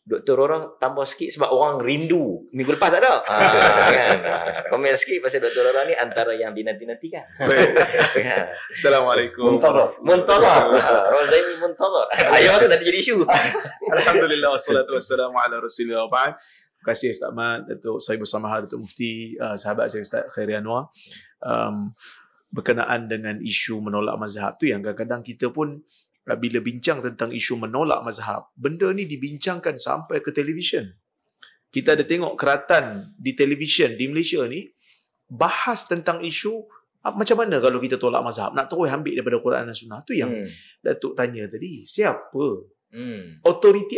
doktor Roro tambah sikit sebab orang rindu minggu lepas tak ada ha, kan? Ah, komen sikit pasal doktor Roro ni antara yang dinanti-nanti kan ya. Assalamualaikum Muntara Muntara Orang ah, Zaini Muntara ayah tu nanti jadi isu Alhamdulillah wassalatu wassalamu ala rasulullah wa'ala Terima kasih Ustaz Mat, Datuk Sahibu Samaha, Datuk Mufti, uh, sahabat saya Ustaz Khairi Anwar. Um, berkenaan dengan isu menolak mazhab tu yang kadang-kadang kita pun bila bincang tentang isu menolak mazhab, benda ni dibincangkan sampai ke televisyen. Kita ada tengok keratan di televisyen di Malaysia ni, bahas tentang isu ah, macam mana kalau kita tolak mazhab? Nak terus ambil daripada Quran dan Sunnah. tu yang hmm. Datuk tanya tadi. Siapa? Hmm.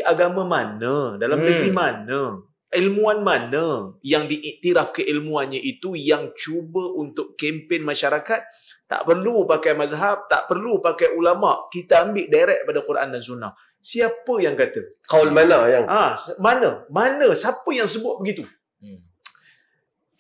agama mana? Dalam hmm. negeri mana? Ilmuan mana yang diiktiraf keilmuannya itu yang cuba untuk kempen masyarakat tak perlu pakai mazhab, tak perlu pakai ulama. Kita ambil direct pada Quran dan Sunnah. Siapa yang kata? Kaul mana yang? Ah, mana? Mana? Siapa yang sebut begitu? Hmm.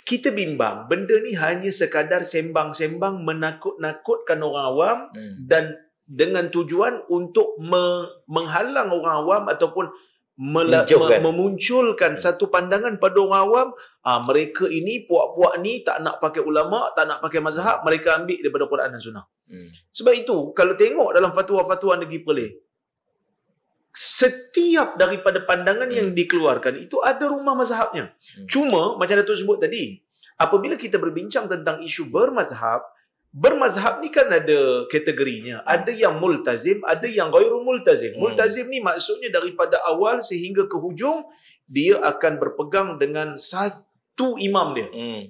Kita bimbang. Benda ni hanya sekadar sembang-sembang menakut-nakutkan orang awam hmm. dan dengan tujuan untuk me- menghalang orang awam ataupun mele- memunculkan satu pandangan pada orang awam ah mereka ini puak-puak ni tak nak pakai ulama tak nak pakai mazhab mereka ambil daripada Quran dan sunnah hmm. sebab itu kalau tengok dalam fatwa-fatwa negeri Perlis setiap daripada pandangan hmm. yang dikeluarkan itu ada rumah mazhabnya hmm. cuma macam Datuk sebut tadi apabila kita berbincang tentang isu bermazhab Bermazhab ni kan ada kategorinya. Hmm. Ada yang multazim, ada yang ghairu multazim. Hmm. Multazim ni maksudnya daripada awal sehingga ke hujung dia akan berpegang dengan satu imam dia. Hmm.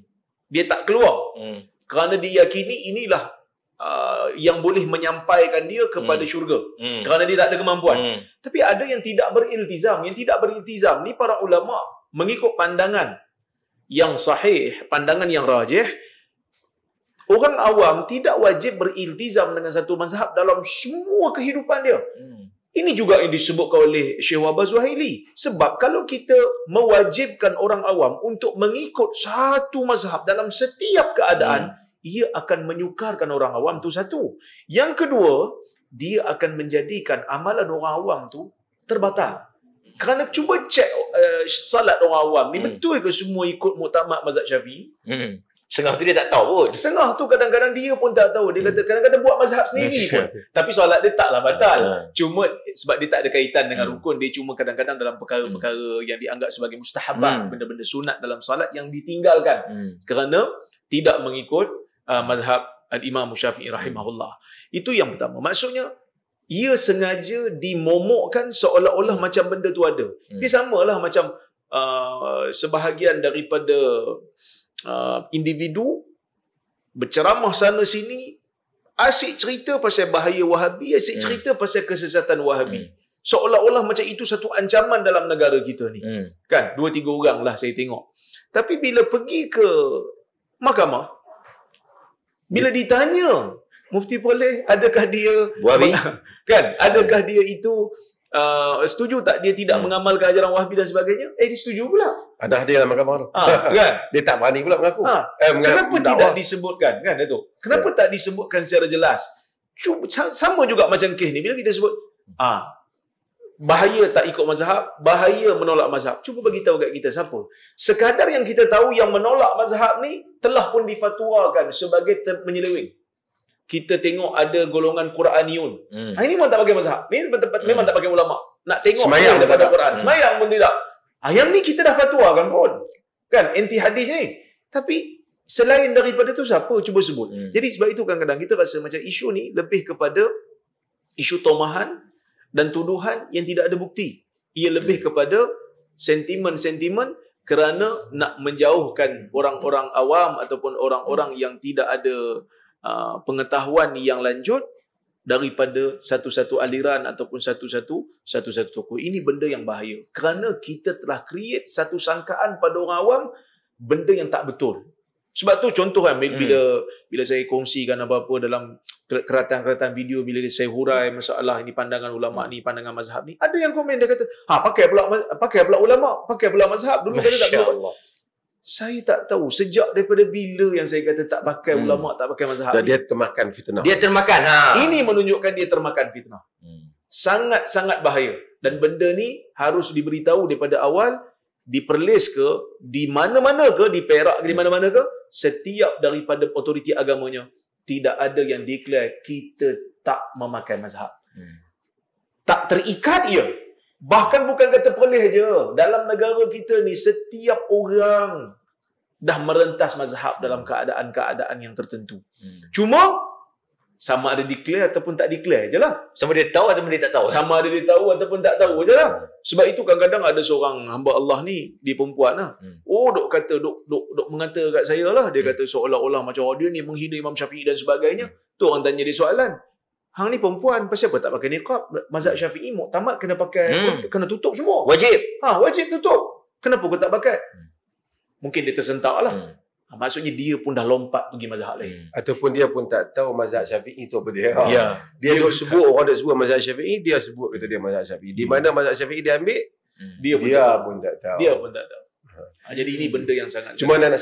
Dia tak keluar. Hmm. Kerana yakini inilah uh, yang boleh menyampaikan dia kepada hmm. syurga. Hmm. Kerana dia tak ada kemampuan. Hmm. Tapi ada yang tidak beriltizam, yang tidak beriltizam ni para ulama mengikut pandangan yang sahih, pandangan yang rajih. Orang awam tidak wajib beriltizam dengan satu mazhab dalam semua kehidupan dia. Hmm. Ini juga yang disebutkan oleh Syekh Wahbah Zuhaili. Sebab kalau kita mewajibkan orang awam untuk mengikut satu mazhab dalam setiap keadaan, hmm. ia akan menyukarkan orang awam tu satu. Yang kedua, dia akan menjadikan amalan orang awam tu terbatal. Hmm. Kerana cuba cek uh, eh, salat orang awam ni hmm. betul ke semua ikut Mu'tamak mazhab Syafi'i? Hmm. Setengah tu dia tak tahu pun. Setengah tu kadang-kadang dia pun tak tahu. Dia kata hmm. kadang-kadang buat mazhab sendiri pun. Tapi solat dia taklah batal. Hmm. Cuma sebab dia tak ada kaitan dengan hmm. rukun. Dia cuma kadang-kadang dalam perkara-perkara yang dianggap sebagai mustahabah Benda-benda sunat dalam solat yang ditinggalkan. Kerana tidak mengikut uh, mazhab Al-Imam Syafi'i rahimahullah. Itu yang pertama. Maksudnya, ia sengaja dimomokkan seolah-olah macam benda tu ada. Dia samalah macam uh, sebahagian daripada... Uh, individu berceramah sana sini asyik cerita pasal bahaya wahabi asyik hmm. cerita pasal kesesatan wahabi hmm. seolah-olah macam itu satu ancaman dalam negara kita ni hmm. kan dua tiga orang lah saya tengok tapi bila pergi ke mahkamah bila ditanya mufti boleh adakah dia wahabi kan adakah hmm. dia itu Uh, setuju tak dia tidak hmm. mengamalkan ajaran Wahabi dan sebagainya? Eh dia setuju pula. Ada dia dalam mahkamah tu. Ha, kan? Dia tak berani pula mengaku. Ha. Eh, mengaku Kenapa tidak Allah. disebutkan kan itu? Kenapa ya. tak disebutkan secara jelas? Cuma, sama juga macam kes ni bila kita sebut ha, bahaya tak ikut mazhab, bahaya menolak mazhab. Cuba bagi tahu kat kita siapa. Sekadar yang kita tahu yang menolak mazhab ni telah pun difatwakan sebagai ter- menyeleweng kita tengok ada golongan Quraniun. Hmm. Ini memang tak pakai mazhab. Ini memang hmm. tak pakai ulama. Nak tengok Semayang apa yang Quran. Hmm. Semayang pun tidak. Ayam ni kita dah fatwa kan pun. Kan? Anti hadis ni. Tapi selain daripada tu siapa cuba sebut. Hmm. Jadi sebab itu kadang-kadang kita rasa macam isu ni lebih kepada isu tomahan dan tuduhan yang tidak ada bukti. Ia lebih hmm. kepada sentimen-sentimen kerana nak menjauhkan hmm. orang-orang awam ataupun orang-orang yang tidak ada Uh, pengetahuan yang lanjut daripada satu-satu aliran ataupun satu-satu satu-satu tokoh. Ini benda yang bahaya. Kerana kita telah create satu sangkaan pada orang awam benda yang tak betul. Sebab tu contoh kan bila hmm. bila saya kongsikan apa-apa dalam keratan-keratan video bila saya hurai masalah ini pandangan ulama ni pandangan mazhab ni ada yang komen dia kata ha pakai pula pakai pula ulama pakai pula mazhab dulu kata tak saya tak tahu sejak daripada bila yang saya kata tak pakai hmm. ulama tak pakai mazhab dan dia termakan fitnah dia termakan ha ini menunjukkan dia termakan fitnah hmm. sangat sangat bahaya dan benda ni harus diberitahu daripada awal di Perlis ke di mana-mana ke di Perak ke di hmm. mana-mana ke setiap daripada otoriti agamanya tidak ada yang declare kita tak memakai mazhab hmm. tak terikat ya Bahkan bukan kata pelih je. Dalam negara kita ni, setiap orang dah merentas mazhab dalam hmm. keadaan-keadaan yang tertentu. Hmm. Cuma, sama ada declare ataupun tak declare je lah. Sama dia tahu ataupun dia tak tahu. Eh? Sama ada dia tahu ataupun tak tahu je lah. Hmm. Sebab itu kadang-kadang ada seorang hamba Allah ni, dia perempuan lah. Hmm. Oh, dok kata, dok, dok, dok mengata kat saya lah. Dia hmm. kata seolah-olah macam oh, dia ni menghina Imam Syafi'i dan sebagainya. Hmm. Tu orang tanya dia soalan. Hang ni perempuan pasal apa tak pakai niqab? Mazhab Syafi'i muktamad kena pakai hmm. kena tutup semua. Wajib. Ha, wajib tutup. Kenapa kau tak pakai? Hmm. Mungkin dia tersentak lah. Hmm. Ha, maksudnya dia pun dah lompat pergi mazhab lain. Hmm. Ataupun dia pun tak tahu mazhab Syafi'i tu apa dia. Ha. Ya. Dia, dia sebut orang dia sebut mazhab Syafi'i, dia sebut kata dia mazhab Syafi'i. Hmm. Di mana mazhab Syafi'i dia ambil? Hmm. Dia, dia pun, dia tak, pun tak tahu. Dia pun tak tahu. Ha. Jadi ini hmm. benda yang sangat Cuma nak